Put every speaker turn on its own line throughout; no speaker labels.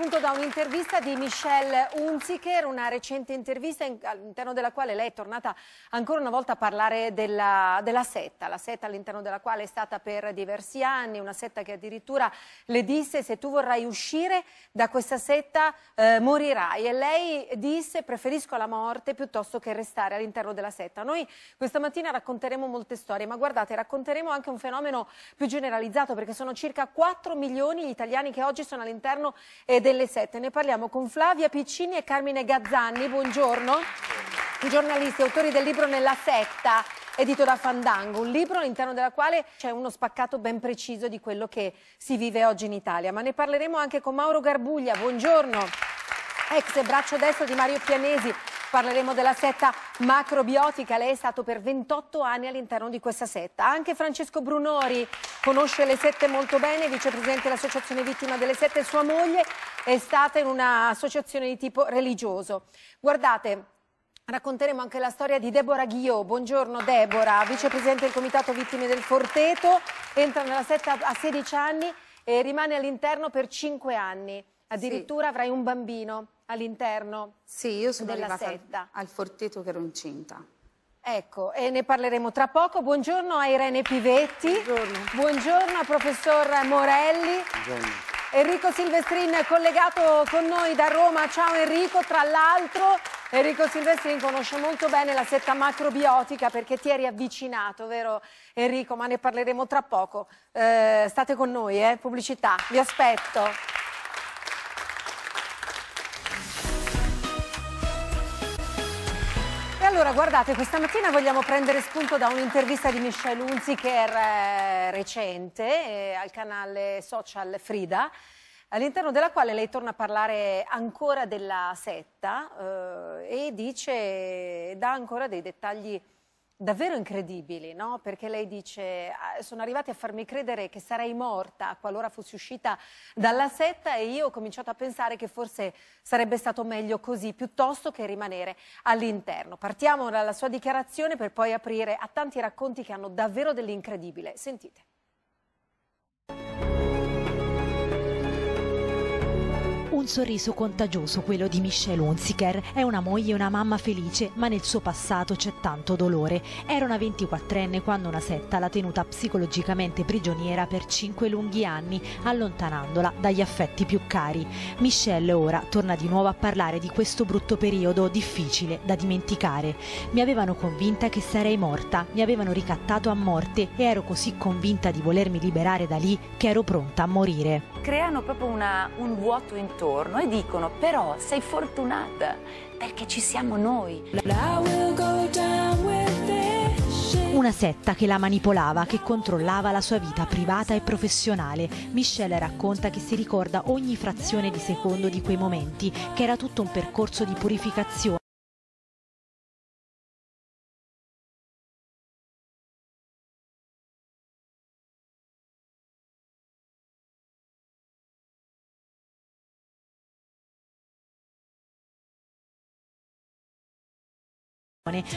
Appunto da un'intervista di Michelle Unziker, una recente intervista in, all'interno della quale lei è tornata ancora una volta a parlare della, della, setta, la setta all'interno della quale è stata per diversi anni, una setta che addirittura le disse se tu vorrai uscire da questa setta eh, morirai e lei disse preferisco la morte piuttosto che restare all'interno della setta. Noi questa mattina racconteremo molte storie, ma guardate racconteremo anche un fenomeno più generalizzato perché sono circa 4 milioni gli italiani che oggi sono all'interno eh, delle 7. Ne parliamo con Flavia Piccini e Carmine Gazzanni. Buongiorno. Giornalisti, autori del libro Nella setta, edito da Fandango, un libro all'interno della quale c'è uno spaccato ben preciso di quello che si vive oggi in Italia. Ma ne parleremo anche con Mauro Garbuglia. Buongiorno ex braccio destro di Mario Pianesi. Parleremo della setta macrobiotica. Lei è stato per 28 anni all'interno di questa setta. Anche Francesco Brunori conosce le sette molto bene, vicepresidente dell'Associazione Vittima delle Sette. Sua moglie è stata in un'associazione di tipo religioso. Guardate, Racconteremo anche la storia di Deborah Ghio. Buongiorno Deborah, vicepresidente del Comitato Vittime del Forteto, entra nella setta a 16 anni e rimane all'interno per 5 anni addirittura sì. avrai un bambino all'interno Sì, io sono della arrivata setta. al Forteto che ero incinta. Ecco, e ne parleremo tra poco. Buongiorno a Irene Pivetti. Buongiorno. Buongiorno a professor Morelli. Buongiorno. Enrico Silvestrin è collegato con noi da Roma. Ciao Enrico, tra l'altro Enrico Silvestrin conosce molto bene la setta macrobiotica perché ti eri avvicinato, vero Enrico? Ma ne parleremo tra poco. Eh, state con noi, eh? pubblicità, vi aspetto. Allora, guardate, questa mattina vogliamo prendere spunto da un'intervista di Michelle Unzi che eh, è recente eh, al canale social Frida, all'interno della quale lei torna a parlare ancora della setta eh, e dice, dà ancora dei dettagli davvero incredibili, no? perché lei dice ah, sono arrivati a farmi credere che sarei morta qualora fossi uscita dalla setta e io ho cominciato a pensare che forse sarebbe stato meglio così piuttosto che rimanere all'interno. Partiamo dalla sua dichiarazione per poi aprire a tanti racconti che hanno davvero dell'incredibile. Sentite.
Un sorriso contagioso quello di Michelle Hunziker. È una moglie e una mamma felice, ma nel suo passato c'è tanto dolore. Era una 24enne quando una setta l'ha tenuta psicologicamente prigioniera per cinque lunghi anni, allontanandola dagli affetti più cari. Michelle ora torna di nuovo a parlare di questo brutto periodo difficile da dimenticare. Mi avevano convinta che sarei morta, mi avevano ricattato a morte e ero così convinta di volermi liberare da lì che ero pronta a morire.
Creano proprio una, un vuoto intorno intorno e dicono però sei fortunata perché ci siamo noi.
Una setta che la manipolava, che controllava la sua vita privata e professionale. Michelle racconta che si ricorda ogni frazione di secondo
di quei momenti, che era tutto un percorso di purificazione.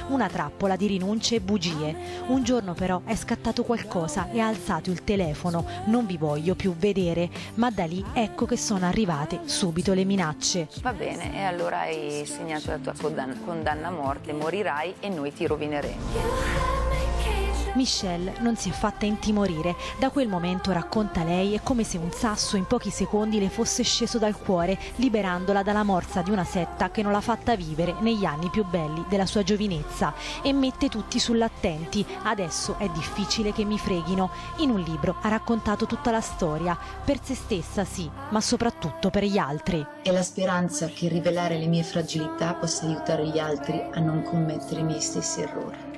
una trappola di rinunce e bugie. Un giorno però è scattato qualcosa e ha alzato il telefono, non vi voglio più vedere, ma da lì ecco che sono arrivate subito le minacce.
Va bene, e allora hai segnato la tua condanna a morte, morirai e noi ti rovineremo.
Michelle non si è fatta intimorire. Da quel momento, racconta lei, è come se un sasso in pochi secondi le fosse sceso dal cuore, liberandola dalla morsa di una setta che non l'ha fatta vivere negli anni più belli della sua giovinezza. E mette tutti sull'attenti. Adesso è difficile che mi freghino. In un libro ha raccontato tutta la storia, per se stessa sì, ma soprattutto per gli altri.
È la speranza che rivelare le mie fragilità possa aiutare gli altri a non commettere i miei stessi errori.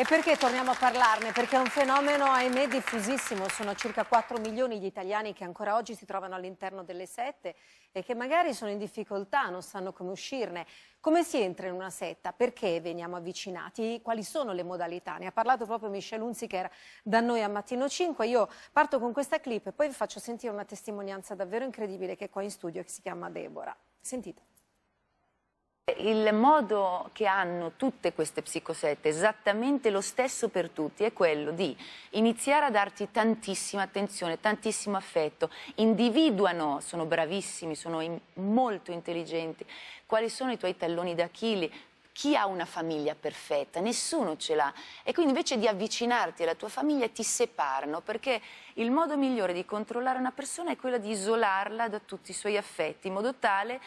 E perché torniamo a parlarne? Perché è un fenomeno, ahimè, diffusissimo. Sono circa 4 milioni gli italiani che ancora oggi si trovano all'interno delle sette e che magari sono in difficoltà, non sanno come uscirne. Come si entra in una setta? Perché veniamo avvicinati? Quali sono le modalità? Ne ha parlato proprio Michel Unzi che era da noi a Mattino 5. Io parto con questa clip e poi vi faccio sentire una testimonianza davvero incredibile che è qua in studio che si chiama Deborah. Sentite.
Il modo che hanno tutte queste psicosette, esattamente lo stesso per tutti, è quello di iniziare a darti tantissima attenzione, tantissimo affetto, individuano, sono bravissimi, sono in, molto intelligenti, quali sono i tuoi talloni d'Achille, chi ha una famiglia perfetta? Nessuno ce l'ha. E quindi invece di avvicinarti alla tua famiglia ti separano, perché il modo migliore di controllare una persona è quello di isolarla da tutti i suoi affetti, in modo tale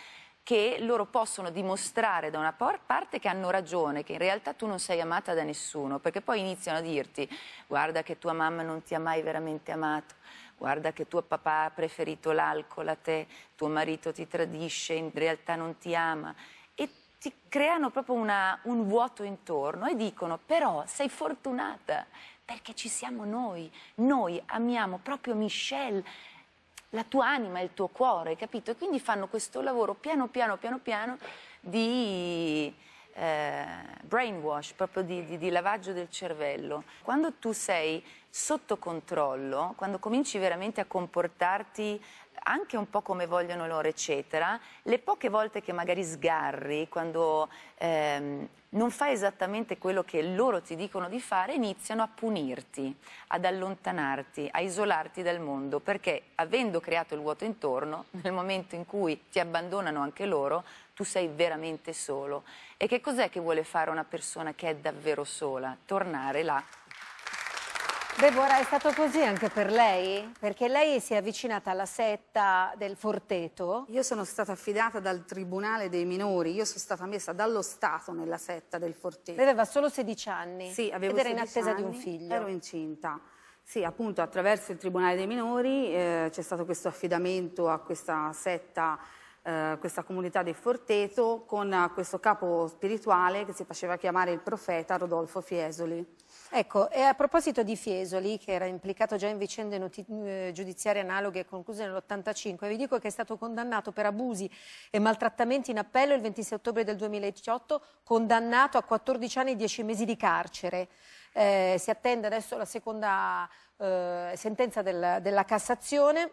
che loro possono dimostrare da una parte che hanno ragione, che in realtà tu non sei amata da nessuno, perché poi iniziano a dirti guarda che tua mamma non ti ha mai veramente amato, guarda che tuo papà ha preferito l'alcol a te, tuo marito ti tradisce, in realtà non ti ama e ti creano proprio una, un vuoto intorno e dicono però sei fortunata perché ci siamo noi, noi amiamo proprio Michelle la tua anima, il tuo cuore, capito? E quindi fanno questo lavoro piano piano, piano piano di eh, brainwash, proprio di, di, di lavaggio del cervello. Quando tu sei sotto controllo, quando cominci veramente a comportarti anche un po' come vogliono loro, eccetera, le poche volte che magari sgarri, quando ehm, non fai esattamente quello che loro ti dicono di fare, iniziano a punirti, ad allontanarti, a isolarti dal mondo, perché avendo creato il vuoto intorno, nel momento in cui ti abbandonano anche loro, tu sei veramente solo. E che cos'è che vuole fare una persona che è davvero sola? Tornare là
Deborah, è stato così anche per lei? Perché lei si è avvicinata alla setta del
Forteto? Io sono stata affidata dal Tribunale dei Minori, io sono stata messa dallo Stato nella setta del Forteto. Lei
aveva solo 16 anni? Sì, avevo ed era in attesa anni, di un figlio? Ero incinta.
Sì, appunto attraverso il Tribunale dei Minori eh, c'è stato questo affidamento a questa setta eh, questa comunità del Forteto con questo capo spirituale
che si faceva chiamare il profeta Rodolfo Fiesoli. Ecco, e a proposito di Fiesoli, che era implicato già in vicende eh, giudiziarie analoghe concluse nell'85, vi dico che è stato condannato per abusi e maltrattamenti in appello il 26 ottobre del 2018, condannato a 14 anni e 10 mesi di carcere. Eh, si attende adesso la seconda eh, sentenza del, della Cassazione,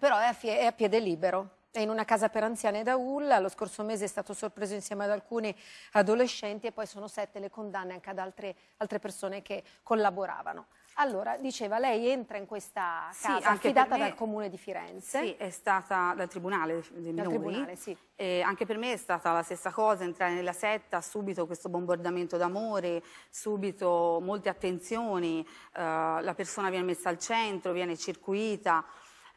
però è a, è a piede libero. È in una casa per anziani da Ulla, lo scorso mese è stato sorpreso insieme ad alcuni adolescenti e poi sono sette le condanne anche ad altre, altre persone che collaboravano. Allora, diceva, lei entra in questa casa sì, affidata me, dal comune di Firenze. Sì,
è stata dal tribunale dei minori. Dal tribunale, sì. E anche per me è stata la stessa cosa, entrare nella setta, subito questo bombardamento d'amore, subito molte attenzioni, uh, la persona viene messa al centro, viene circuita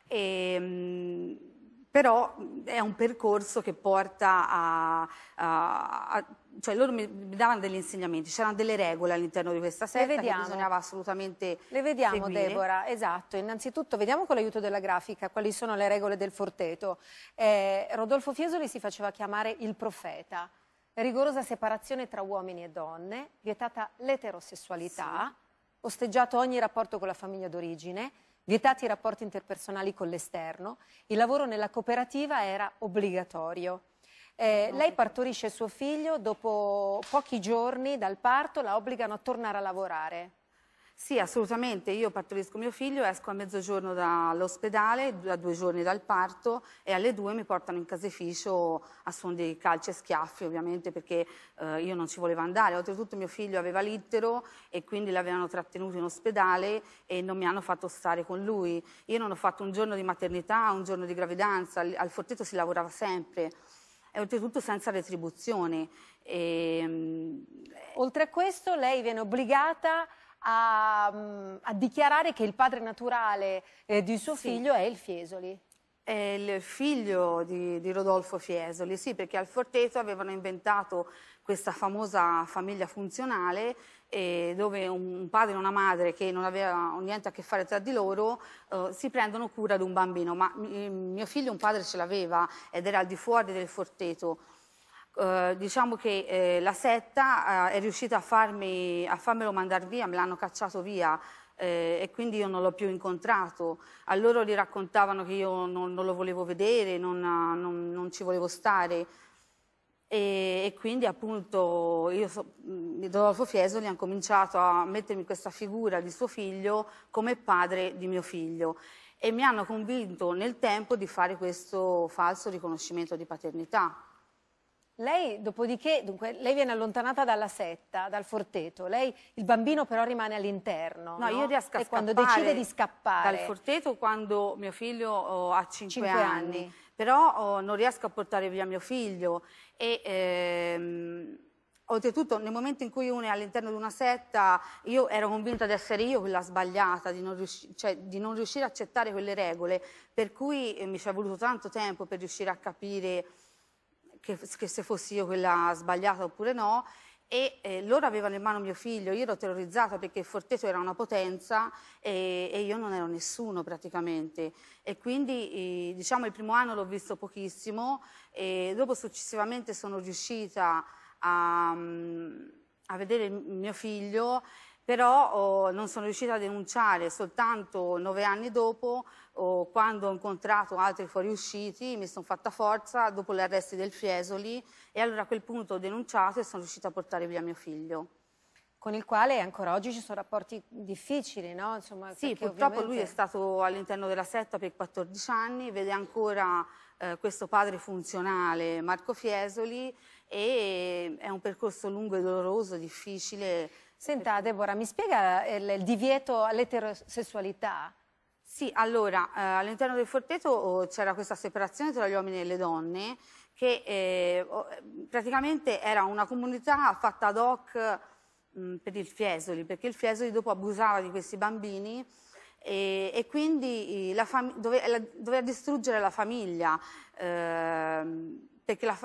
e... Ehm, Mh, però è un percorso che porta a, a, a cioè loro mi, davano degli insegnamenti, c'erano delle regole all'interno di questa setta che bisognava
assolutamente Le vediamo seguire. Deborah, esatto, innanzitutto vediamo con l'aiuto della grafica quali sono le regole del forteto. Eh, Rodolfo Fiesoli si faceva chiamare il profeta, rigorosa separazione tra uomini e donne, vietata l'eterosessualità, sì. osteggiato ogni rapporto con la famiglia d'origine, vietati i rapporti interpersonali con l'esterno, il lavoro nella cooperativa era obbligatorio. Eh, lei partorisce suo figlio, dopo pochi giorni dal parto la obbligano a tornare a lavorare. Sì, assolutamente.
Io partorisco mio figlio, esco a mezzogiorno dall'ospedale, a due giorni dal parto e alle due mi portano in caseificio a suon di calci e schiaffi, ovviamente, perché eh, io non ci volevo andare. Oltretutto mio figlio aveva l'ittero e quindi l'avevano trattenuto in ospedale e non mi hanno fatto stare con lui. Io non ho fatto un giorno di maternità, un giorno di gravidanza, al fortetto si lavorava sempre e oltretutto senza retribuzione. E...
Ehm, eh, Oltre a questo lei viene obbligata a, mm, a dichiarare che il padre naturale eh, di suo sì. figlio è il Fiesoli. È il
figlio di, di, Rodolfo Fiesoli, sì, perché al Forteto avevano inventato questa famosa famiglia funzionale eh, dove un padre e una madre che non avevano niente a che fare tra di loro eh, si prendono cura di un bambino, ma mm, mio figlio un padre ce l'aveva ed era al di fuori del Forteto. Eh, diciamo che eh, la setta eh, è riuscita a, farmi, a farmelo mandare via, me l'hanno cacciato via eh, e quindi io non l'ho più incontrato. A loro gli raccontavano che io non, non lo volevo vedere, non, non, non ci volevo stare. E, e, quindi appunto io, Rodolfo Fiesoli ha cominciato a mettermi questa figura di suo figlio come padre di mio figlio e mi hanno convinto nel tempo di fare questo falso riconoscimento di paternità.
Lei, dopodiché, dunque, lei viene allontanata dalla setta, dal forteto, lei, il bambino però rimane all'interno. No, no? io riesco a e quando decide di scappare. Dal
forteto quando mio figlio oh, ha 5, 5 anni. anni. Però oh, non riesco a portare via mio figlio e... Ehm, oltretutto nel momento in cui uno è all'interno di una setta io ero convinta di essere io quella sbagliata di non, riusci cioè, di non riuscire a accettare quelle regole per cui eh, mi ci è voluto tanto tempo per riuscire a capire che, che se fossi io quella sbagliata oppure no, e eh, loro avevano in mano mio figlio, io ero terrorizzata perché il Forteto era una potenza e, e io non ero nessuno praticamente e quindi eh, diciamo il primo anno l'ho visto pochissimo e dopo successivamente sono riuscita a, mm, a vedere mio figlio però oh, non sono riuscita a denunciare, soltanto nove anni dopo, oh, quando ho incontrato altri fuoriusciti, mi sono fatta forza dopo gli arresti del Fiesoli e allora a quel punto ho denunciato e sono riuscita a portare via mio figlio. Con il quale ancora oggi ci sono rapporti difficili,
no? Insomma, sì, purtroppo ovviamente... lui è
stato all'interno della setta per 14 anni, vede ancora eh, questo padre funzionale, Marco Fiesoli, e è un percorso lungo e doloroso, difficile, Senta Deborah, mi spiega eh, il, il divieto all'eterosessualità? Sì, allora, eh, all'interno del Forteto oh, c'era questa separazione tra gli uomini e le donne che eh, oh, praticamente era una comunità fatta ad hoc mh, mm, per il Fiesoli, perché il Fiesoli dopo abusava di questi bambini e, e quindi doveva, dove distruggere la famiglia. Eh, perché la,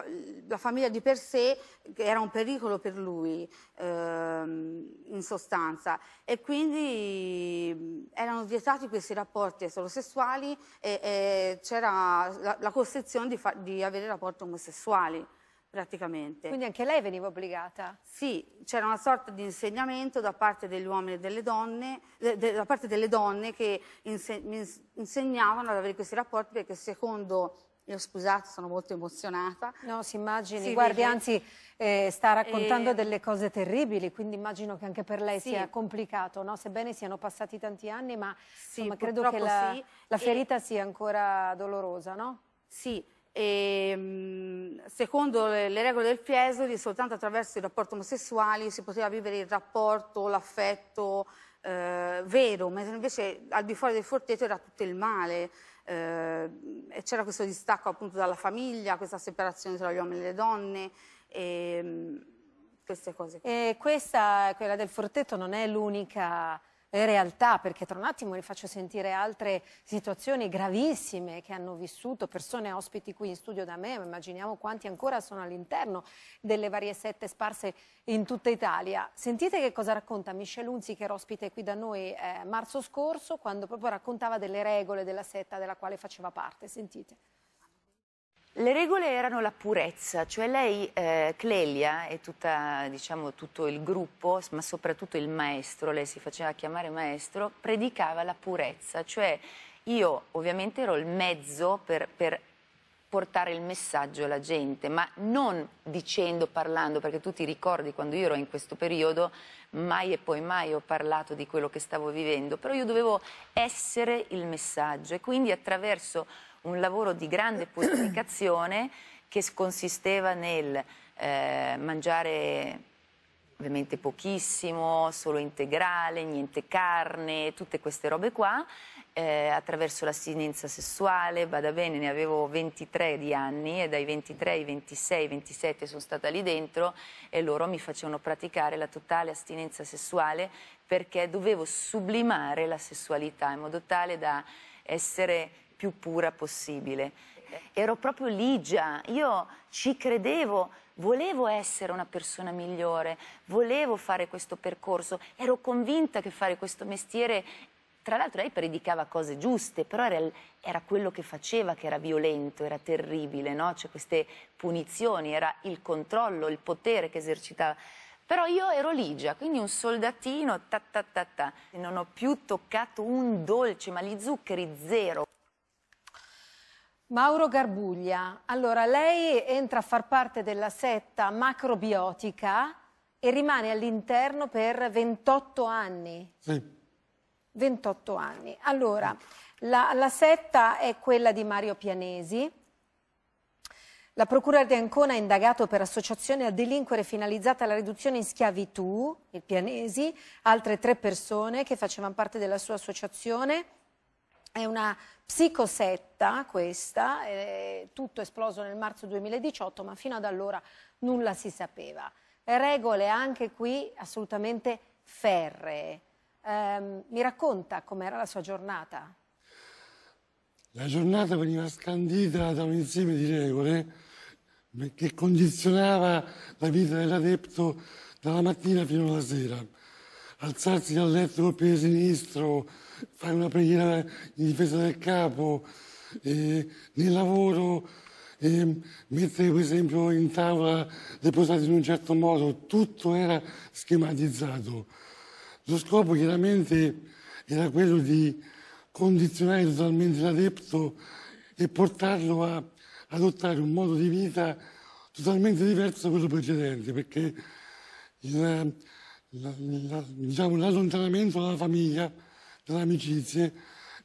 la, famiglia di per sé era un pericolo per lui, ehm, in sostanza, e quindi erano vietati questi rapporti eterosessuali e, e c'era la, la costrizione di, di, avere rapporti omosessuali. Praticamente. Quindi anche lei veniva obbligata? Sì, c'era una sorta di insegnamento da parte degli uomini e delle donne, de, de, da parte delle donne che inse, mi insegnavano ad avere questi rapporti perché secondo
io scusate, sono molto emozionata. No, si immagini, sì, guardi, dice... anzi eh, sta raccontando e... Eh. delle cose terribili, quindi immagino che anche per lei sì. sia complicato, no? sebbene siano passati tanti anni, ma sì, insomma, credo che la, sì. la ferita e... sia ancora dolorosa, no? Sì, e, ehm, secondo le regole del Fiesoli soltanto attraverso
i rapporti omosessuali si poteva vivere il rapporto, l'affetto eh, vero, mentre invece al di fuori del forteto era tutto il male. Ehm, e c'era questo distacco appunto dalla famiglia, questa separazione tra gli uomini e le donne. E, ehm, queste cose.
E questa, quella del Fortetto, non è l'unica realtà, perché tra un attimo vi faccio sentire altre situazioni gravissime che hanno vissuto persone ospiti qui in studio da me, ma immaginiamo quanti ancora sono all'interno delle varie sette sparse in tutta Italia. Sentite che cosa racconta Michel Unzi, che era ospite qui da noi eh, marzo scorso, quando proprio raccontava delle regole della setta della quale faceva parte. Sentite.
Le regole erano la purezza, cioè lei, eh, Clelia e tutta, diciamo, tutto il gruppo, ma soprattutto il maestro, lei si faceva chiamare maestro, predicava la purezza, cioè io ovviamente ero il mezzo per, per portare il messaggio alla gente, ma non dicendo, parlando, perché tu ti ricordi quando io ero in questo periodo, mai e poi mai ho parlato di quello che stavo vivendo, però io dovevo essere il messaggio e quindi attraverso un lavoro di grande purificazione che consisteva nel eh, mangiare ovviamente pochissimo, solo integrale, niente carne, tutte queste robe qua, eh, attraverso l'astinenza sessuale, vada bene, ne avevo 23 di anni e dai 23 ai 26, ai 27 sono stata lì dentro e loro mi facevano praticare la totale astinenza sessuale perché dovevo sublimare la sessualità in modo tale da essere più pura possibile. Ero proprio ligia, io ci credevo, volevo essere una persona migliore, volevo fare questo percorso, ero convinta che fare questo mestiere tra l'altro lei predicava cose giuste, però era, era, quello che faceva che era violento, era terribile, no? Cioè queste punizioni, era il controllo, il potere che esercitava. Però io ero Ligia, quindi un soldatino, ta ta ta ta. Non ho più toccato un dolce, ma gli zuccheri zero.
Mauro Garbuglia, allora lei entra a far parte della setta macrobiotica e rimane all'interno per 28 anni. Sì. 28 anni. Allora, la, la setta è quella di Mario Pianesi, la Procura di Ancona ha indagato per associazione a delinquere finalizzata alla riduzione in schiavitù, il Pianesi, altre tre persone che facevano parte della sua associazione è una psicosetta questa, eh, tutto esploso nel marzo 2018, ma fino ad allora nulla si sapeva. Regole anche qui assolutamente ferree. Eh, mi racconta com'era la sua giornata?
La giornata veniva scandita da un insieme di regole eh, che condizionava la vita dell'adepto dalla mattina fino alla sera. Alzarsi dal letto col piede sinistro, fare una preghiera in difesa del capo, eh, nel lavoro, eh, mettere per esempio in tavola le posate in un certo modo, tutto era schematizzato. Lo scopo chiaramente era quello di condizionare totalmente l'adepto e portarlo a adottare un modo di vita totalmente diverso da quello precedente, perché il, la, la, diciamo, l'allontanamento dalla famiglia nelle amicizie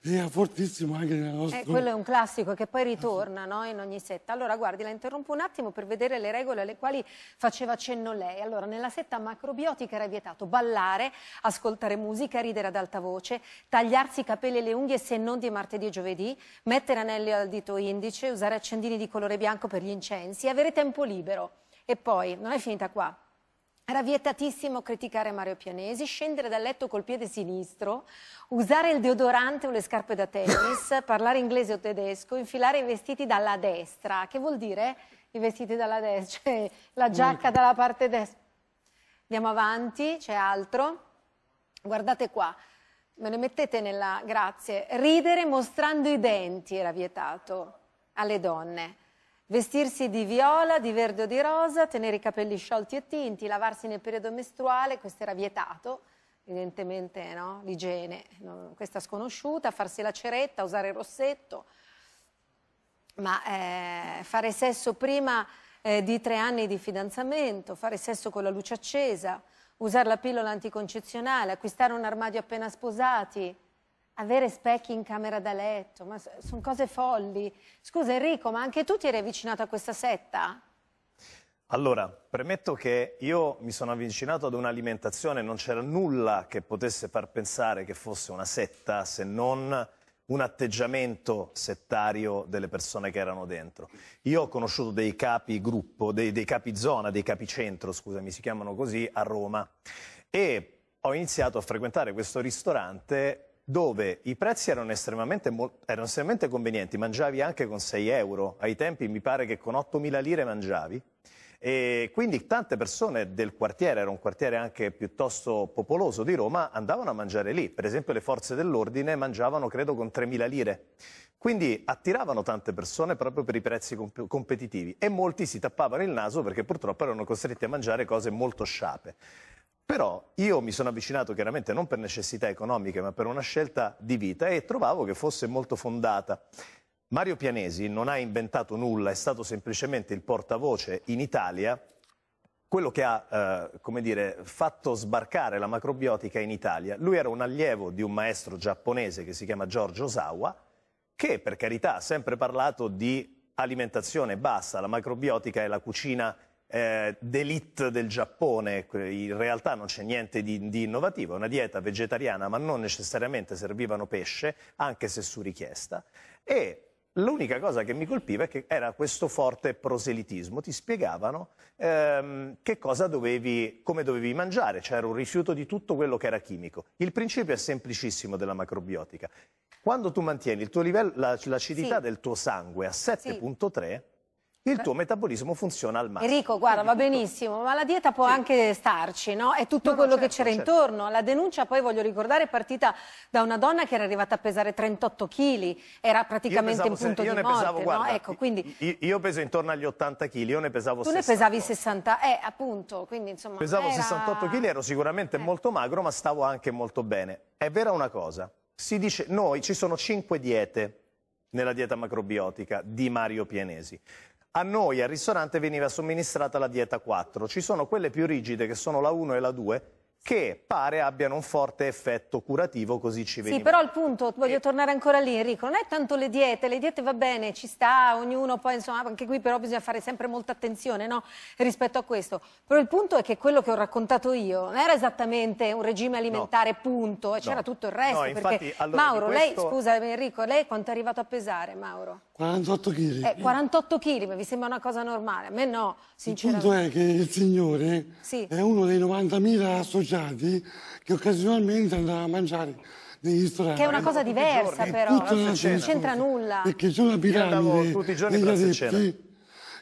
era fortissimo anche nella eh, nostra... Eh, quello è un
classico che poi ritorna no, in ogni setta. Allora, guardi, la interrompo un attimo per vedere le regole alle quali faceva cenno lei. Allora, nella setta macrobiotica era vietato ballare, ascoltare musica, ridere ad alta voce, tagliarsi i capelli e le unghie se non di martedì e giovedì, mettere anelli al dito indice, usare accendini di colore bianco per gli incensi, avere tempo libero. E poi, non è finita qua, era vietatissimo criticare Mario Pianesi, scendere dal letto col piede sinistro, usare il deodorante o le scarpe da tennis, parlare inglese o tedesco, infilare i vestiti dalla destra. Che vuol dire i vestiti dalla destra? Cioè la giacca dalla parte destra. Andiamo avanti, c'è altro. Guardate qua. Me ne mettete nella... Grazie. Ridere mostrando i denti era vietato alle donne. Vestirsi di viola, di verde o di rosa, tenere i capelli sciolti e tinti, lavarsi nel periodo mestruale, questo era vietato, evidentemente no? l'igiene, questa sconosciuta, farsi la ceretta, usare il rossetto, ma eh, fare sesso prima eh, di tre anni di fidanzamento, fare sesso con la luce accesa, usare la pillola anticoncezionale, acquistare un armadio appena sposati, avere specchi in camera da letto, ma sono cose folli. Scusa Enrico, ma anche tu ti eri avvicinato a questa setta?
Allora, premetto che io mi sono avvicinato ad un'alimentazione, non c'era nulla che potesse far pensare che fosse una setta se non un atteggiamento settario delle persone che erano dentro. Io ho conosciuto dei capi gruppo, dei, dei capi zona, dei capi centro, scusami, si chiamano così, a Roma e ho iniziato a frequentare questo ristorante dove i prezzi erano estremamente, erano estremamente, convenienti, mangiavi anche con 6 euro, ai tempi mi pare che con 8.000 lire mangiavi, e quindi tante persone del quartiere, era un quartiere anche piuttosto popoloso di Roma, andavano a mangiare lì, per esempio le forze dell'ordine mangiavano credo con 3.000 lire, quindi attiravano tante persone proprio per i prezzi comp competitivi e molti si tappavano il naso perché purtroppo erano costretti a mangiare cose molto sciape. Però io mi sono avvicinato chiaramente non per necessità economiche, ma per una scelta di vita e trovavo che fosse molto fondata. Mario Pianesi non ha inventato nulla, è stato semplicemente il portavoce in Italia, quello che ha eh, dire, fatto sbarcare la macrobiotica in Italia. Lui era un allievo di un maestro giapponese che si chiama Giorgio Osawa, che per carità ha sempre parlato di alimentazione bassa, la macrobiotica è la cucina eh, d'elite del Giappone, in realtà non c'è niente di, di innovativo, è una dieta vegetariana ma non necessariamente servivano pesce, anche se su richiesta, e L'unica cosa che mi colpiva è che era questo forte proselitismo, ti spiegavano ehm, che cosa dovevi, come dovevi mangiare, c'era un rifiuto di tutto quello che era chimico. Il principio è semplicissimo della macrobiotica. Quando tu mantieni l'acidità la, sì. del tuo sangue a 7.3, sì il tuo metabolismo funziona al massimo.
Enrico, guarda, va benissimo, ma la dieta può sì. anche starci, no? È tutto no, quello no, certo, che c'era certo. intorno. La denuncia, poi voglio ricordare, è partita da una donna che era arrivata a pesare 38 kg, era praticamente in punto se, io di ne morte, pesavo, guarda, ecco, quindi...
io, io, peso intorno agli 80 kg, io ne pesavo tu 60.
Tu ne pesavi 60, eh, appunto, quindi insomma...
Pesavo era... 68 kg, ero sicuramente eh. molto magro, ma stavo anche molto bene. È vera una cosa, si dice, noi ci sono 5 diete nella dieta macrobiotica di Mario Pienesi. A noi al ristorante veniva somministrata la dieta 4. Ci sono quelle più rigide che sono la 1 e la 2 che pare abbiano un forte effetto curativo, così ci veniva. Sì,
però il punto, voglio e... Eh. tornare ancora lì Enrico, non è tanto le diete, le diete va bene, ci sta, ognuno poi insomma, anche qui però bisogna fare sempre molta attenzione no? rispetto a questo, però il punto è che quello che ho raccontato io non era esattamente un regime alimentare no. punto, c'era no. tutto il resto, no, infatti, perché... allora, Mauro, questo... lei, scusa Enrico, lei quanto è arrivato a pesare Mauro?
48 kg. Eh,
48 kg, ma vi sembra una cosa normale? A me no, sinceramente. Il punto
è che il signore sì. è uno dei 90.000 associati che occasionalmente andava a mangiare negli ristoranti. Che è una cosa diversa però, non c'entra nulla. Perché c'è una piramide tutti i degli adepti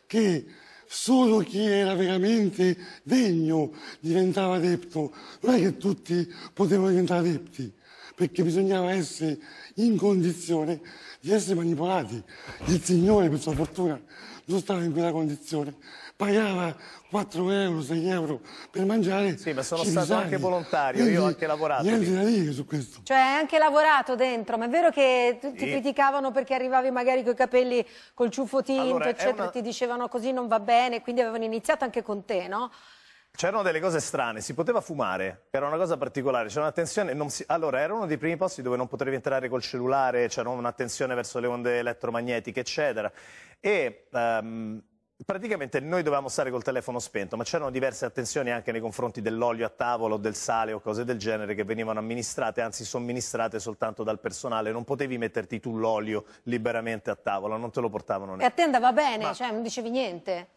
che solo chi era veramente degno diventava adepto. Non è che tutti potevano diventare adepti, perché bisognava essere in condizione di essere manipolati. Il signore, per sua fortuna, non stava in quella condizione. Pagava 4 euro, 6 euro
per mangiare. Sì, ma sono civisani. stato anche volontario, Quindi, io ho anche lavorato. Niente da dire su questo.
Cioè, hai anche lavorato dentro, ma è vero che ti sì. criticavano perché arrivavi magari con i capelli col ciuffo tinto, allora, eccetera, una... ti dicevano così non va bene, quindi avevano iniziato anche con te, no?
C'erano delle cose strane, si poteva fumare, era una cosa particolare, c'era un'attenzione... Si... Allora, era uno dei primi posti dove non potevi entrare col cellulare, c'era un'attenzione verso le onde elettromagnetiche, eccetera. E um, praticamente noi dovevamo stare col telefono spento, ma c'erano diverse attenzioni anche nei confronti dell'olio a tavolo, del sale o cose del genere che venivano amministrate, anzi somministrate soltanto dal personale. Non potevi metterti tu l'olio liberamente a tavola, non te lo portavano neanche. E a te
andava bene, ma... cioè non dicevi niente.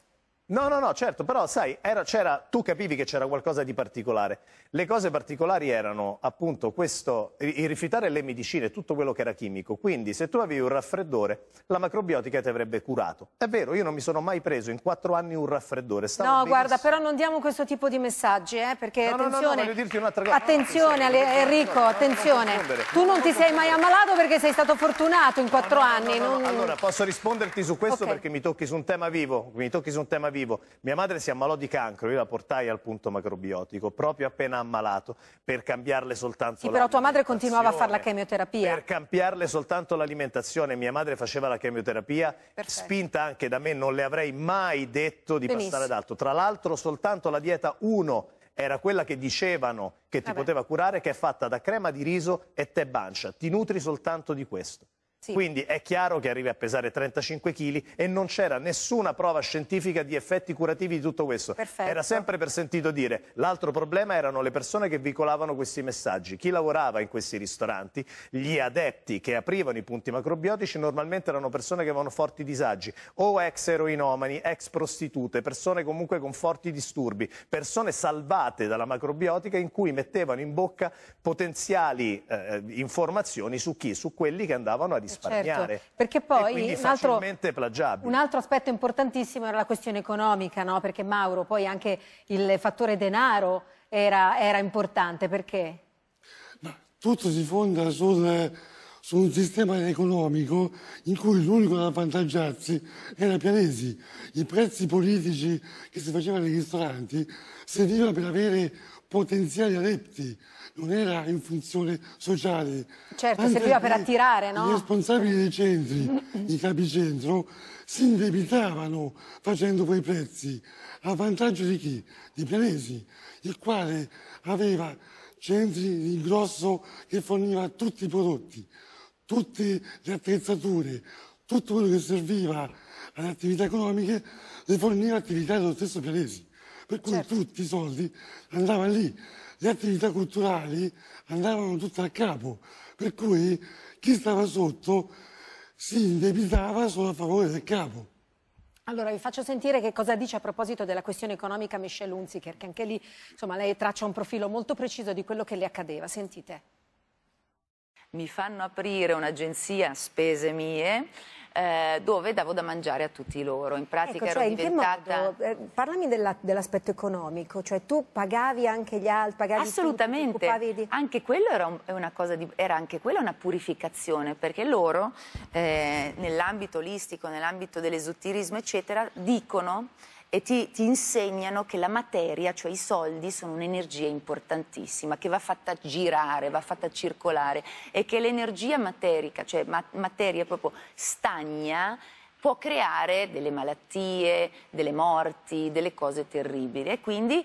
No, no, no, certo, però sai, era, tu capivi che c'era qualcosa di particolare. Le cose particolari erano appunto questo, il rifiutare le medicine, tutto quello che era chimico. Quindi se tu avevi un raffreddore, la macrobiotica ti avrebbe curato. È vero, io non mi sono mai preso in quattro anni un raffreddore. Stavo no, benissimo. guarda,
però non diamo questo tipo di messaggi, eh, perché no, attenzione. No, no, voglio dirti un'altra cosa. Attenzione, no, sei, Enrico, attenzione. Tu non ti sei mai ammalato perché sei stato fortunato in quattro anni. Non... Allora,
posso risponderti su questo okay. perché mi tocchi su un tema vivo. Mi tocchi su un tema vivo arrivo. Mia madre si ammalò di cancro, io la portai al punto macrobiotico, proprio appena ammalato, per cambiarle soltanto Sì, però tua madre continuava a fare la chemioterapia. Per cambiarle soltanto l'alimentazione, mia madre faceva la chemioterapia, Perfetto. spinta anche da me, non le avrei mai detto di Benissimo. passare ad altro. Tra l'altro soltanto la dieta 1 era quella che dicevano che ti Vabbè. poteva curare, che è fatta da crema di riso e tè bancia. Ti nutri soltanto di questo. Sì. Quindi è chiaro che arrivi a pesare 35 kg e non c'era nessuna prova scientifica di effetti curativi di tutto questo. Perfetto. Era sempre per sentito dire. L'altro problema erano le persone che vicolavano questi messaggi. Chi lavorava in questi ristoranti, gli adepti che aprivano i punti macrobiotici normalmente erano persone che avevano forti disagi o ex eroinomani, ex prostitute, persone comunque con forti disturbi, persone salvate dalla macrobiotica in cui mettevano in bocca potenziali eh, informazioni su chi? Su quelli che andavano a eh, certo. risparmiare. Certo, perché
poi è un altro, un altro, aspetto importantissimo era la questione economica, no? perché Mauro, poi anche il fattore denaro era, era importante, perché?
Ma tutto si fonda sul, su un sistema economico in cui l'unico ad avvantaggiarsi era Pianesi. I prezzi politici che si facevano nei ristoranti servivano per avere potenziali adepti non era in funzione sociale.
Certo, Anche serviva per attirare, no? I
responsabili dei centri, i capicentro, si indebitavano facendo quei prezzi a vantaggio di chi? Di Pianesi, il quale aveva centri di grosso che forniva tutti i prodotti, tutte le attrezzature, tutto quello che serviva alle attività economiche, le forniva attività dello stesso Pianesi. Per cui certo. tutti i soldi andavano lì le attività culturali andavano tutte a capo, per cui chi stava sotto si indebitava solo a favore del capo.
Allora vi faccio sentire che cosa dice a proposito della questione economica Michelle Hunziker, che anche lì insomma, lei traccia un profilo molto preciso di quello che le accadeva. Sentite.
Mi fanno aprire un'agenzia a spese mie eh, dove davo da mangiare a tutti loro. In pratica ecco, cioè, ero diventata...
Eh, parlami della, dell'aspetto economico, cioè tu pagavi anche gli altri, pagavi
Assolutamente, tutti, di... anche quello era, un, una cosa di, era anche quella una purificazione, perché loro eh, nell'ambito olistico, nell'ambito dell'esotirismo eccetera, dicono e ti, ti insegnano che la materia, cioè i soldi, sono un'energia importantissima, che va fatta girare, va fatta circolare e che l'energia materica, cioè ma, materia proprio stagna, può creare delle malattie, delle morti, delle cose terribili. E quindi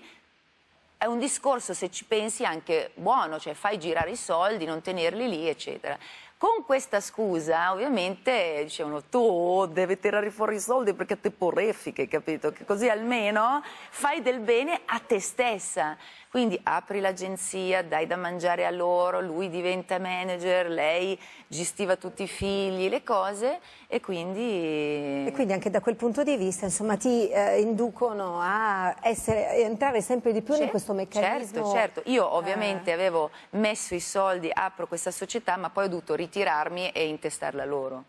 è un discorso, se ci pensi, anche buono, cioè fai girare i soldi, non tenerli lì, eccetera. Con questa scusa, ovviamente, dicevano tu devi tirare fuori i soldi perché te porrefiche, capito? Che così almeno fai del bene a te stessa. Quindi apri l'agenzia, dai da mangiare a loro, lui diventa manager, lei gestiva tutti i figli, le cose e quindi... E
quindi anche da quel punto di vista insomma, ti eh, inducono a essere, entrare sempre di più certo, in questo meccanismo. Certo, certo.
Io eh, ovviamente eh. avevo messo i soldi, apro questa società ma poi ho dovuto ritirarmi e intestarla loro.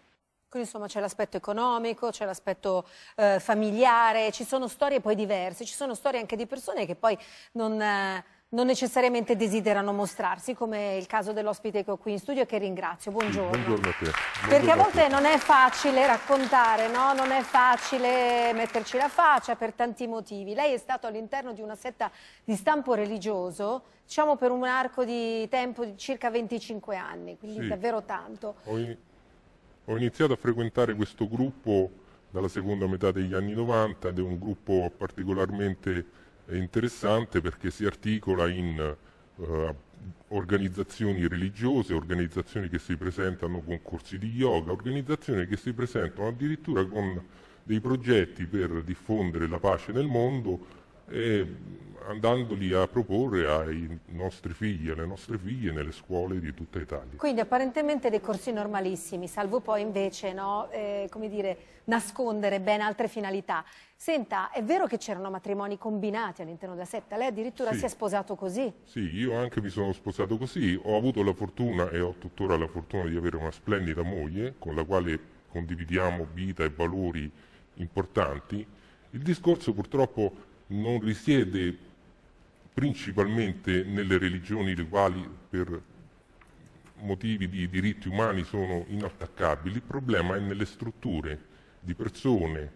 Quindi insomma c'è l'aspetto economico, c'è l'aspetto eh, familiare, ci sono storie poi diverse, ci sono storie anche di persone che poi non, eh, non necessariamente desiderano mostrarsi, come il caso dell'ospite che ho qui in studio che ringrazio. Buongiorno. Buongiorno
a te. Buongiorno Perché a volte
non è facile raccontare, no? non è facile metterci la faccia per tanti motivi. Lei è stato all'interno di una setta di stampo religioso, diciamo per un arco di tempo di circa 25 anni, quindi sì. davvero tanto.
Ho ho iniziato a frequentare questo gruppo dalla seconda metà degli anni 90 ed è un gruppo particolarmente eh, interessante perché si articola in eh, organizzazioni religiose, organizzazioni che si presentano con corsi di yoga, organizzazioni che si presentano addirittura con dei progetti per diffondere la pace nel mondo e andandoli a proporre ai nostri figli e alle nostre figlie nelle scuole di tutta Italia.
Quindi apparentemente dei corsi normalissimi, salvo poi invece no, eh, dire, nascondere ben altre finalità. Senta, è vero che c'erano matrimoni combinati all'interno della setta, lei addirittura sì. si è sposato così?
Sì, io anche mi sono sposato così, ho avuto la fortuna e ho tuttora la fortuna di avere una splendida moglie con la quale condividiamo vita e valori importanti. Il discorso purtroppo non risiede principalmente nelle religioni le quali per motivi di diritti umani sono inattaccabili, il problema è nelle strutture di persone,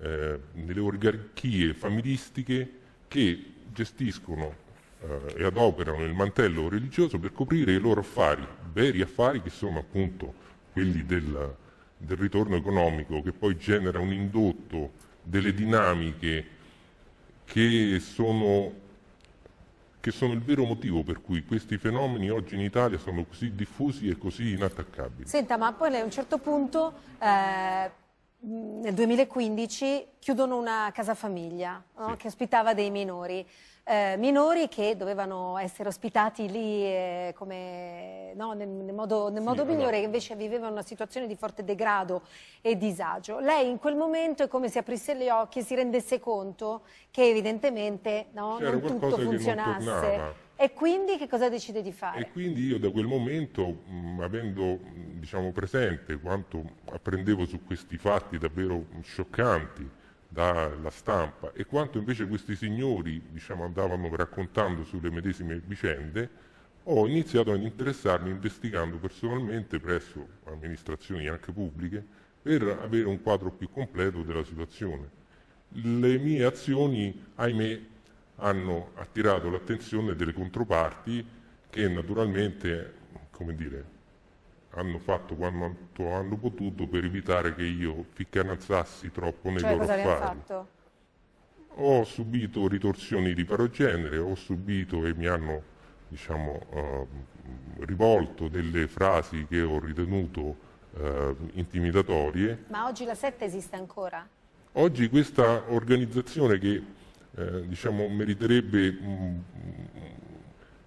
eh, nelle oligarchie familistiche che gestiscono eh, e adoperano il mantello religioso per coprire i loro affari, veri affari che sono appunto quelli del, del ritorno economico che poi genera un indotto delle dinamiche che sono, che sono il vero motivo per cui questi fenomeni oggi in Italia sono così diffusi e così inattaccabili. Senta,
ma poi a un certo punto, eh, nel 2015, chiudono una casa famiglia no? sì. che ospitava dei minori eh, minori che dovevano essere ospitati lì eh, come, no, nel, nel, modo, nel sì, modo migliore, che invece vivevano una situazione di forte degrado e disagio. Lei in quel momento è come se aprisse gli occhi e si rendesse conto che evidentemente no, non tutto funzionasse. E quindi che cosa decide di fare? E
quindi io da quel momento, mh, avendo diciamo, presente quanto apprendevo su questi fatti davvero scioccanti, dalla stampa e quanto invece questi signori diciamo, andavano raccontando sulle medesime vicende, ho iniziato ad interessarmi investigando personalmente presso amministrazioni anche pubbliche per avere un quadro più completo della situazione. Le mie azioni, ahimè, hanno attirato l'attenzione delle controparti che naturalmente, come dire, hanno fatto quanto hanno potuto per evitare che io ficcanalzassi troppo nei cioè, loro cosa affari. Fatto? Ho subito ritorsioni di parogenere, ho subito e mi hanno diciamo, eh, rivolto delle frasi che ho ritenuto eh, intimidatorie.
Ma oggi la setta esiste ancora?
Oggi questa organizzazione che eh, diciamo, meriterebbe mh, mm,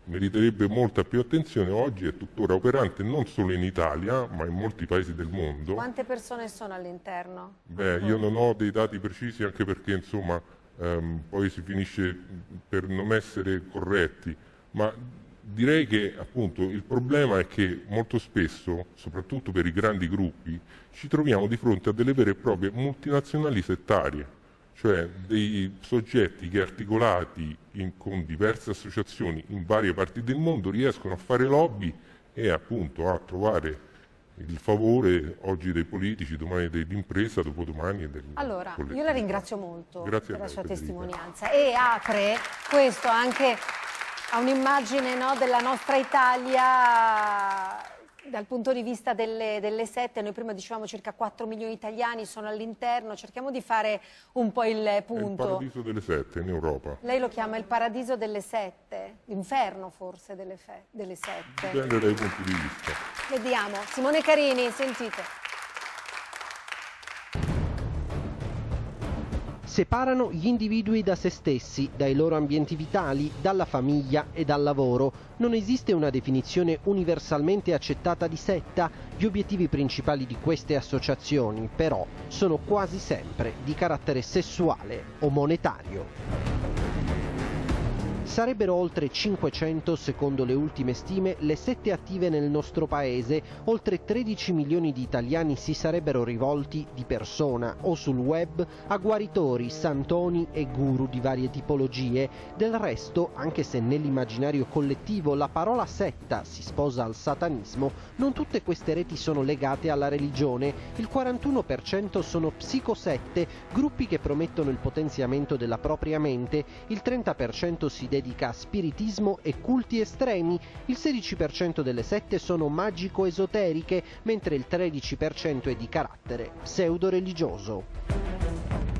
meriterebbe molta più attenzione, oggi è tuttora operante non solo in Italia ma in molti paesi del mondo. Quante
persone sono all'interno?
Beh, io non ho dei dati precisi anche perché insomma ehm, poi si finisce per non essere corretti, ma direi che appunto il problema è che molto spesso, soprattutto per i grandi gruppi, ci troviamo di fronte a delle vere e proprie multinazionali settarie cioè dei soggetti che articolati in, con diverse associazioni in varie parti del mondo riescono a fare lobby e appunto a trovare il favore oggi dei politici, domani dell'impresa, dopodomani del Allora, io
la ringrazio molto Grazie per la sua Federica. testimonianza e apre questo anche a un'immagine no, della nostra Italia dal punto di vista delle, delle, sette, noi prima dicevamo circa 4 milioni di italiani sono all'interno, cerchiamo di fare un po' il punto. È il
paradiso delle sette in Europa.
Lei lo chiama il paradiso delle sette, l'inferno forse delle, delle sette. Dipende
dai punti di vista.
Vediamo, Simone Carini, sentite.
separano gli individui da se stessi, dai loro ambienti vitali, dalla famiglia e dal lavoro. Non esiste una definizione universalmente accettata di setta, gli obiettivi principali di queste associazioni però sono quasi sempre di carattere sessuale o monetario. Sarebbero oltre 500, secondo le ultime stime, le sette attive nel nostro paese, oltre 13 milioni di italiani si sarebbero rivolti di persona o sul web a guaritori, santoni e guru di varie tipologie. Del resto, anche se nell'immaginario collettivo la parola setta si sposa al satanismo, non tutte queste reti sono legate alla religione. Il 41% sono psicosette, gruppi che promettono il potenziamento della propria mente, il 30% si deve dedica a spiritismo e culti estremi, il 16% delle sette sono magico-esoteriche, mentre il 13% è di carattere pseudo-religioso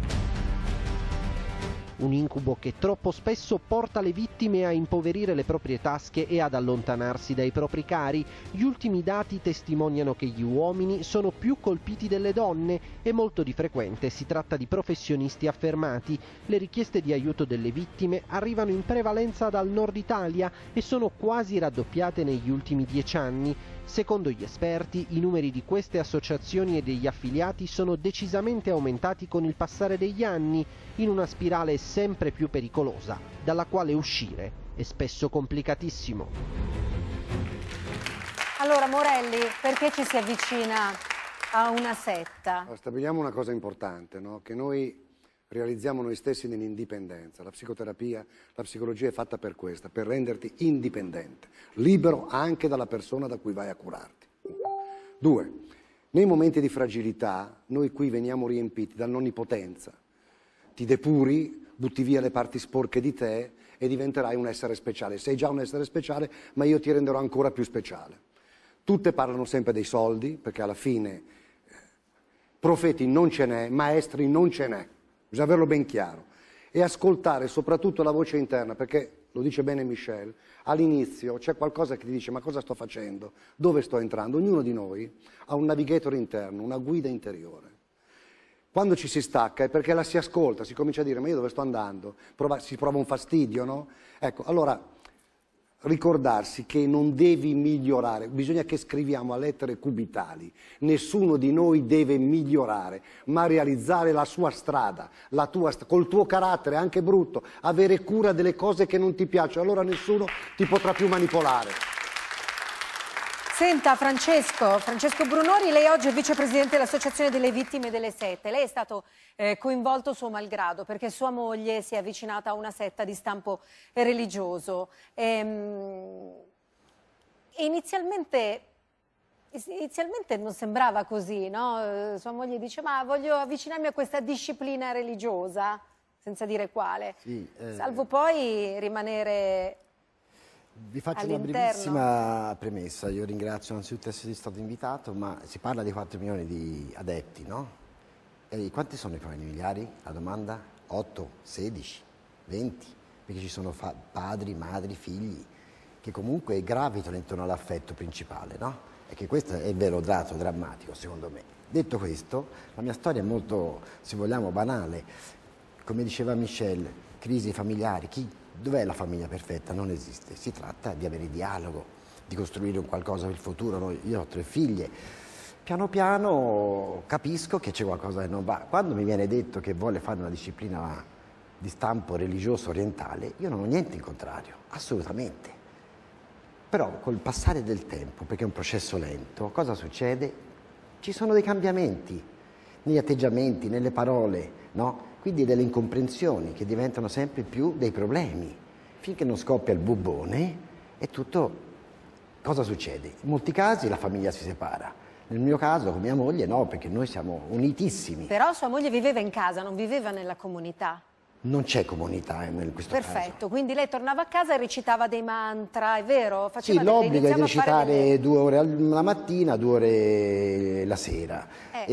un incubo che troppo spesso porta le vittime a impoverire le proprie tasche e ad allontanarsi dai propri cari. Gli ultimi dati testimoniano che gli uomini sono più colpiti delle donne e molto di frequente si tratta di professionisti affermati. Le richieste di aiuto delle vittime arrivano in prevalenza dal nord Italia e sono quasi raddoppiate negli ultimi dieci anni. Secondo gli esperti, i numeri di queste associazioni e degli affiliati sono decisamente aumentati con il passare degli anni, in una spirale sempre più pericolosa, dalla quale uscire è spesso complicatissimo.
Allora Morelli,
perché ci si avvicina a una setta? Allora,
stabiliamo una cosa importante, no? che noi realizziamo noi stessi nell'indipendenza. La psicoterapia, la psicologia è fatta per questo, per renderti indipendente, libero anche dalla persona da cui vai a curarti. Due, nei momenti di fragilità noi qui veniamo riempiti dall'onnipotenza. Ti depuri butti via le parti sporche di te e diventerai un essere speciale. Sei già un essere speciale, ma io ti renderò ancora più speciale. Tutte parlano sempre dei soldi, perché alla fine eh, profeti non ce n'è, maestri non ce n'è, bisogna averlo ben chiaro. E ascoltare soprattutto la voce interna, perché lo dice bene Michel, all'inizio c'è qualcosa che ti dice ma cosa sto facendo, dove sto entrando, ognuno di noi ha un navigator interno, una guida interiore. Quando ci si stacca è perché la si ascolta, si comincia a dire ma io dove sto andando? Prova, si prova un fastidio, no? Ecco, allora ricordarsi che non devi migliorare, bisogna che scriviamo a lettere cubitali, nessuno di noi deve migliorare, ma realizzare la sua strada, la tua, col tuo carattere, anche brutto, avere cura delle cose che non ti piacciono, allora nessuno ti potrà più manipolare.
Senta Francesco, Francesco Brunori, lei oggi è vicepresidente dell'Associazione delle Vittime delle Sette. Lei è stato eh, coinvolto suo malgrado perché sua moglie si è avvicinata a una setta di stampo religioso. Ehm, inizialmente, inizialmente, non sembrava così, no? Eh, sua moglie dice ma voglio avvicinarmi a questa disciplina religiosa, senza dire quale.
Sì, eh... Salvo
poi rimanere
vi faccio una brevissima premessa, io ringrazio innanzitutto essere stato invitato, ma si parla di 4 milioni di adepti, no? E quanti sono i problemi familiari? La domanda? 8, 16, 20? Perché ci sono padri, madri, figli che comunque gravitano intorno all'affetto principale, no? E che questo è il vero dato drammatico, secondo me. Detto questo, la mia storia è molto, se vogliamo, banale. Come diceva Michel, crisi familiari, chi Dov'è la famiglia perfetta? Non esiste. Si tratta di avere dialogo, di costruire un qualcosa per il futuro. Io ho tre figlie. Piano piano capisco che c'è qualcosa che non va. Quando mi viene detto che vuole fare una disciplina di stampo religioso orientale, io non ho niente in contrario, assolutamente. Però col passare del tempo, perché è un processo lento, cosa succede? Ci sono dei cambiamenti negli atteggiamenti, nelle parole, no? quindi delle incomprensioni che diventano sempre più dei problemi. Finché non scoppia il bubone è tutto, cosa succede? In molti casi la famiglia si separa. Nel mio caso, con mia moglie, no, perché noi siamo unitissimi.
Però sua moglie viveva in casa, non viveva nella comunità.
Non c'è comunità in eh, questo Perfetto, Perfetto,
quindi lei tornava a casa e recitava dei mantra, è vero? Faceva sì, l'obbliga di recitare
delle... due ore la mattina, due ore eh, la sera eh.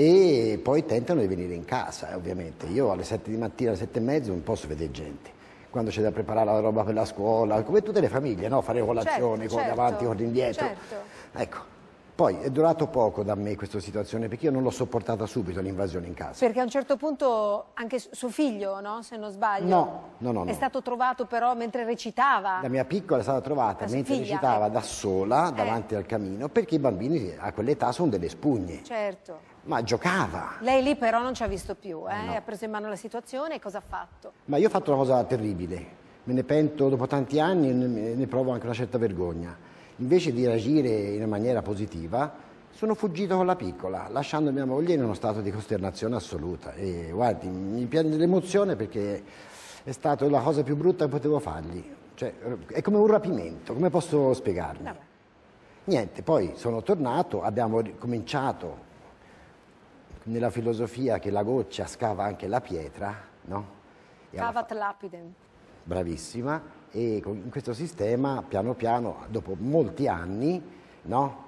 e poi tentano di venire in casa, eh, ovviamente. Io alle sette di mattina, alle sette e mezzo non posso vedere gente quando c'è da preparare la roba per la scuola, come tutte le famiglie, no? fare colazione, certo, con certo, davanti, con indietro. Certo. Ecco, poi è durato poco da me questa situazione perché io non l'ho sopportata subito l'invasione in casa.
Perché a un certo punto anche suo figlio, no? se non sbaglio, no,
no, no, è stato
trovato però mentre recitava. La mia
piccola è stata trovata mentre figlia, recitava eh. da sola eh. davanti eh. al camino perché i bambini a quell'età sono delle spugne.
Certo.
Ma giocava.
Lei lì però non ci ha visto più, eh. eh? no. ha preso in mano la situazione e cosa ha fatto?
Ma io ho fatto una cosa terribile, me ne pento dopo tanti anni e ne provo anche una certa vergogna invece di reagire in maniera positiva, sono fuggito con la piccola, lasciando mia moglie in uno stato di costernazione assoluta. E guardi, mi piange l'emozione perché è stata la cosa più brutta che potevo fargli. Cioè, è come un rapimento, come posso spiegarmi? No. Niente, poi sono tornato, abbiamo cominciato nella filosofia che la goccia scava anche la pietra, no? Cavat lapidem. Bravissima e in questo sistema piano piano dopo molti anni no,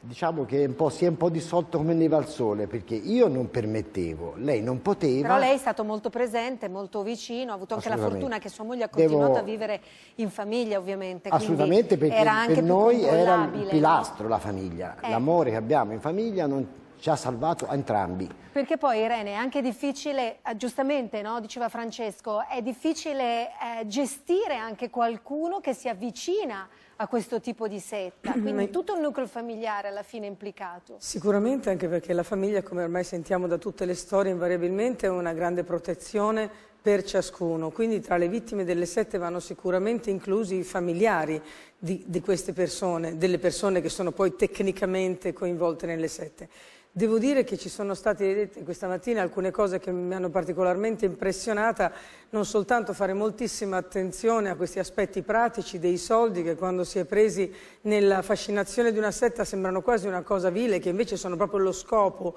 diciamo che si è un po' dissolto come neva al sole perché io non permettevo, lei non poteva. Però lei è
stato molto presente, molto vicino, ha avuto anche la fortuna che sua moglie ha continuato Devo... a vivere in famiglia ovviamente. Assolutamente perché per noi era il
pilastro no? la famiglia, eh. l'amore che abbiamo in famiglia non, ci ha salvato entrambi.
Perché poi Irene è anche difficile, eh, giustamente no? diceva Francesco, è difficile eh, gestire anche qualcuno che si avvicina a questo tipo di setta, quindi tutto il nucleo familiare alla fine implicato.
Sicuramente anche perché la famiglia, come ormai sentiamo da tutte le storie, invariabilmente è una grande protezione per ciascuno, quindi tra le vittime delle sette vanno sicuramente inclusi i familiari di, di queste persone, delle persone che sono poi tecnicamente coinvolte nelle sette. Devo dire che ci sono state dette questa mattina alcune cose che mi hanno particolarmente impressionata, non soltanto fare moltissima attenzione a questi aspetti pratici dei soldi che quando si è presi nella fascinazione di una setta sembrano quasi una cosa vile, che invece sono proprio lo scopo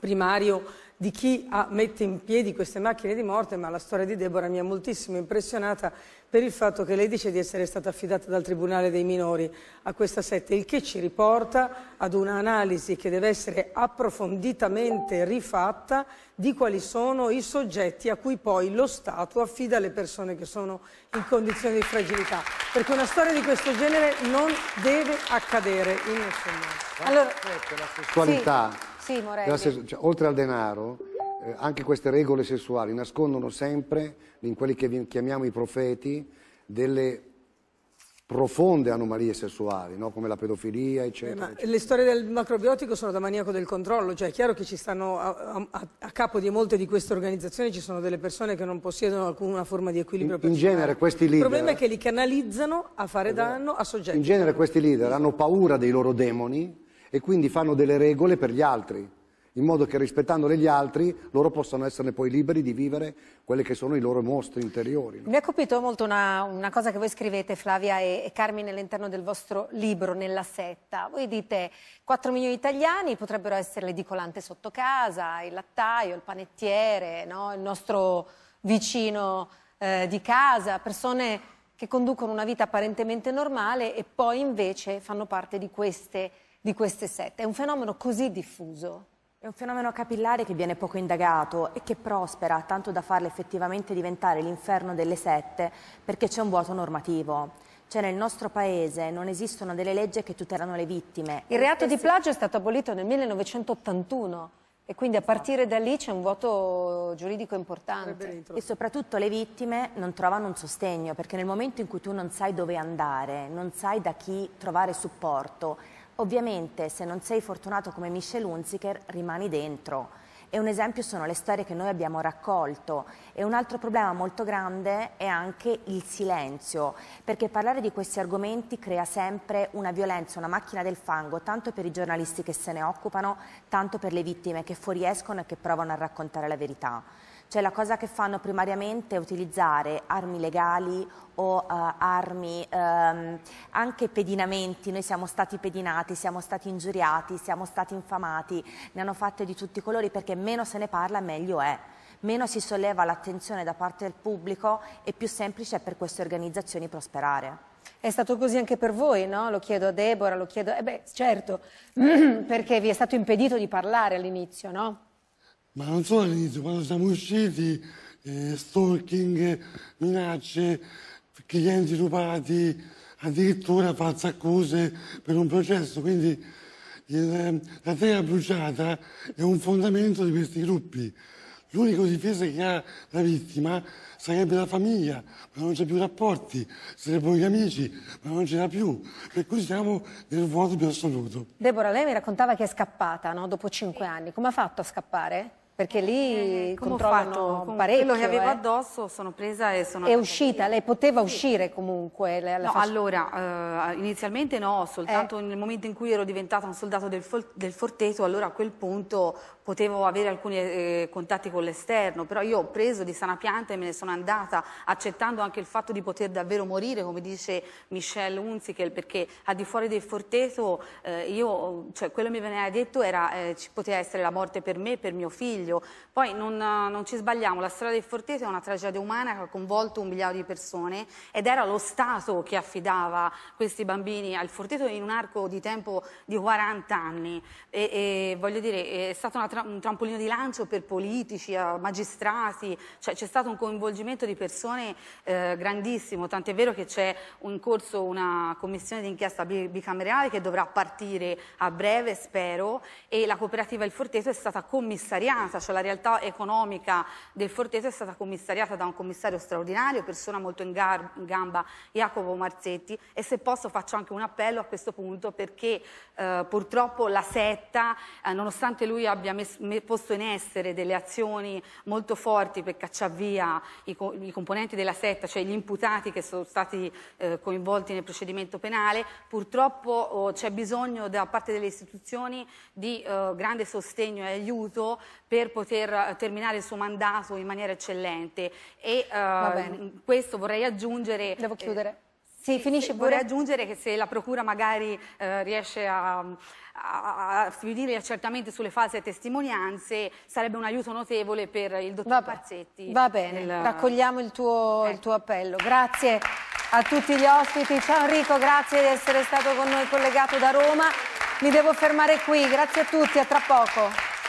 primario di chi ha, mette in piedi queste macchine di morte, ma la storia di Deborah mi ha moltissimo impressionata per il fatto che lei dice di essere stata affidata dal Tribunale dei Minori a questa sette, il che ci riporta ad un'analisi che deve essere approfonditamente rifatta di quali sono i soggetti a cui poi lo Stato affida le persone che sono in condizioni di fragilità, perché una storia di questo genere non deve accadere in nessun modo. Allora,
la
sessualità. Sì sì, Morelli.
cioè, oltre al denaro, eh, anche queste regole sessuali nascondono sempre, in quelli che chiamiamo i profeti, delle profonde anomalie sessuali, no? come la pedofilia, eccetera,
eccetera, Le storie del macrobiotico sono da maniaco del controllo, cioè è chiaro che ci stanno a, a, a, capo di molte di queste organizzazioni ci sono delle persone che non possiedono alcuna forma di equilibrio in, in genere questi leader... Il problema è che li canalizzano a fare danno a soggetti. In genere
questi leader hanno paura dei loro demoni, e quindi fanno delle regole per gli altri, in modo che rispettandole gli altri loro possano esserne poi liberi di vivere quelli che sono i loro mostri interiori.
No? Mi ha colpito molto una, una, cosa che voi scrivete Flavia e, e Carmine all'interno del vostro libro Nella setta. Voi dite 4 milioni di italiani potrebbero essere l'edicolante sotto casa, il lattaio, il panettiere, no? il nostro vicino eh, di casa, persone che conducono una vita apparentemente normale e poi invece fanno parte di queste di queste
sette. È un fenomeno così diffuso. È un fenomeno capillare che viene poco indagato e che prospera tanto da farle effettivamente diventare l'inferno delle sette perché c'è un vuoto normativo. Cioè nel nostro paese non esistono delle leggi che tutelano le vittime. Il reato di plagio è stato abolito nel 1981 e quindi a partire da lì c'è un vuoto giuridico importante. E soprattutto le vittime non trovano un sostegno perché nel momento in cui tu non sai dove andare, non sai da chi trovare supporto, Ovviamente se non sei fortunato come Michel Hunziker rimani dentro e un esempio sono le storie che noi abbiamo raccolto e un altro problema molto grande è anche il silenzio perché parlare di questi argomenti crea sempre una violenza, una macchina del fango tanto per i giornalisti che se ne occupano tanto per le vittime che fuoriescono e che provano a raccontare la verità. Cioè la cosa che fanno primariamente è utilizzare armi legali o eh, armi, ehm, anche pedinamenti, noi siamo stati pedinati, siamo stati ingiuriati, siamo stati infamati, ne hanno fatte di tutti i colori perché meno se ne parla meglio è meno si solleva l'attenzione da parte del pubblico e più semplice è per queste organizzazioni prosperare. È stato così anche per voi, no? Lo chiedo a Deborah, lo chiedo... Eh beh, certo,
perché vi è stato impedito di parlare all'inizio, no?
Ma non solo all'inizio, quando siamo usciti, eh, stalking, minacce, clienti rubati, addirittura false accuse per un processo. Quindi il, eh, la terra bruciata è un fondamento di questi gruppi. L'unica difesa che ha la vittima sarebbe la famiglia, ma non c'è più rapporti, sarebbero gli amici, ma non c'era più. Per cui siamo nel vuoto più assoluto.
Deborah, lei mi raccontava che è scappata no? dopo cinque anni. Come ha fatto a scappare? perché lì eh, eh controllano con parecchio. Quello che avevo eh.
addosso sono presa e sono... È uscita,
lei poteva sì. uscire comunque? no, fascia...
allora, eh, inizialmente no, eh. soltanto nel momento in cui ero diventata un soldato del, del, Forteto, allora a quel punto potevo avere alcuni eh, contatti con l'esterno, però io ho preso di sana pianta e me ne sono andata accettando anche il fatto di poter davvero morire, come dice Michelle Unzichel, perché al di fuori del Forteto eh, io, cioè, quello che mi veniva detto era eh, ci poteva essere la morte per me, e per mio figlio. Poi non, non ci sbagliamo, la storia del Forteto è una tragedia umana che ha coinvolto un migliaio di persone ed era lo Stato che affidava questi bambini al Forteto in un arco di tempo di 40 anni. E, e voglio dire, è stata una tra, un trampolino di lancio per politici, eh, magistrati, cioè c'è stato un coinvolgimento di persone eh, grandissimo, tant'è vero che c'è in corso una commissione d'inchiesta bicamerale che dovrà partire a breve, spero, e la cooperativa Il Forteto è stata commissariata, cioè la realtà economica del Forteto è stata commissariata da un commissario straordinario, persona molto in, in gamba, Jacopo Marzetti, e se posso faccio anche un appello a questo punto perché eh, purtroppo la setta, eh, nonostante lui abbia messo posto in essere delle azioni molto forti per cacciare via i, co i componenti della setta, cioè gli imputati che sono stati eh, coinvolti nel procedimento penale, purtroppo oh, c'è bisogno da parte delle istituzioni di eh, grande sostegno e aiuto per poter eh, terminare il suo mandato in maniera eccellente e eh, questo vorrei aggiungere... Devo chiudere. Eh, sì, finisce Vorrei aggiungere che se la Procura magari eh, riesce a, a, a finire gli accertamenti sulle false testimonianze, sarebbe un aiuto notevole per il dottor
va Parzetti. Va bene, nel... raccogliamo il tuo, eh. il tuo, ecco. appello. Grazie a tutti gli ospiti. Ciao Enrico, grazie di essere stato con noi collegato da Roma. Mi devo fermare qui, grazie a tutti, a tra poco.